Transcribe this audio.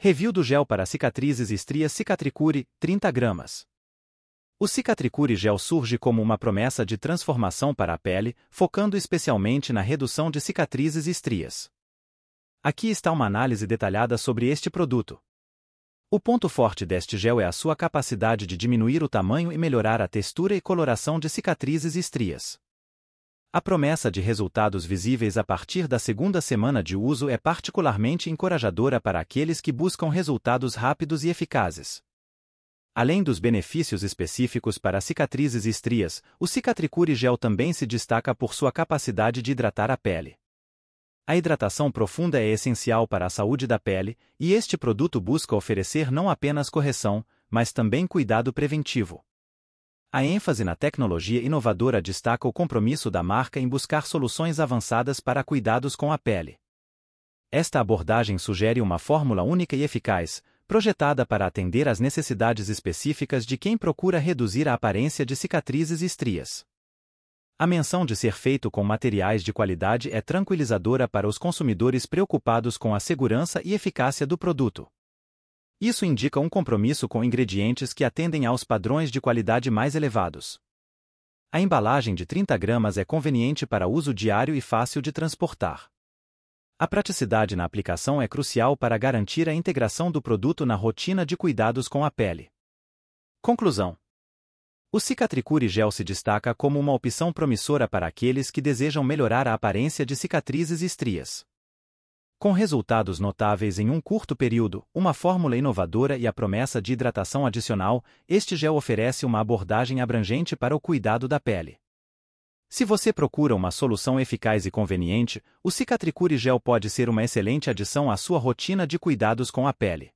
Review do gel para cicatrizes e estrias Cicatricure, 30 gramas. O Cicatricure Gel surge como uma promessa de transformação para a pele, focando especialmente na redução de cicatrizes e estrias. Aqui está uma análise detalhada sobre este produto. O ponto forte deste gel é a sua capacidade de diminuir o tamanho e melhorar a textura e coloração de cicatrizes e estrias. A promessa de resultados visíveis a partir da segunda semana de uso é particularmente encorajadora para aqueles que buscam resultados rápidos e eficazes. Além dos benefícios específicos para cicatrizes e estrias, o Cicatricure Gel também se destaca por sua capacidade de hidratar a pele. A hidratação profunda é essencial para a saúde da pele, e este produto busca oferecer não apenas correção, mas também cuidado preventivo. A ênfase na tecnologia inovadora destaca o compromisso da marca em buscar soluções avançadas para cuidados com a pele. Esta abordagem sugere uma fórmula única e eficaz, projetada para atender às necessidades específicas de quem procura reduzir a aparência de cicatrizes e estrias. A menção de ser feito com materiais de qualidade é tranquilizadora para os consumidores preocupados com a segurança e eficácia do produto. Isso indica um compromisso com ingredientes que atendem aos padrões de qualidade mais elevados. A embalagem de 30 gramas é conveniente para uso diário e fácil de transportar. A praticidade na aplicação é crucial para garantir a integração do produto na rotina de cuidados com a pele. Conclusão: O Cicatricure Gel se destaca como uma opção promissora para aqueles que desejam melhorar a aparência de cicatrizes e estrias. Com resultados notáveis em um curto período, uma fórmula inovadora e a promessa de hidratação adicional, este gel oferece uma abordagem abrangente para o cuidado da pele. Se você procura uma solução eficaz e conveniente, o Cicatricure Gel pode ser uma excelente adição à sua rotina de cuidados com a pele.